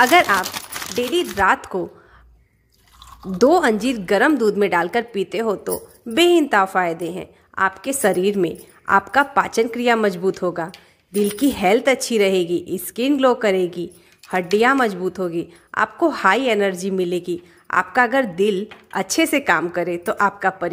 अगर आप डेली रात को दो अंजीर गर्म दूध में डालकर पीते हो तो बेहिंता फायदे हैं आपके शरीर में आपका पाचन क्रिया मजबूत होगा दिल की हेल्थ अच्छी रहेगी स्किन ग्लो करेगी हड्डियाँ मजबूत होगी आपको हाई एनर्जी मिलेगी आपका अगर दिल अच्छे से काम करे तो आपका परि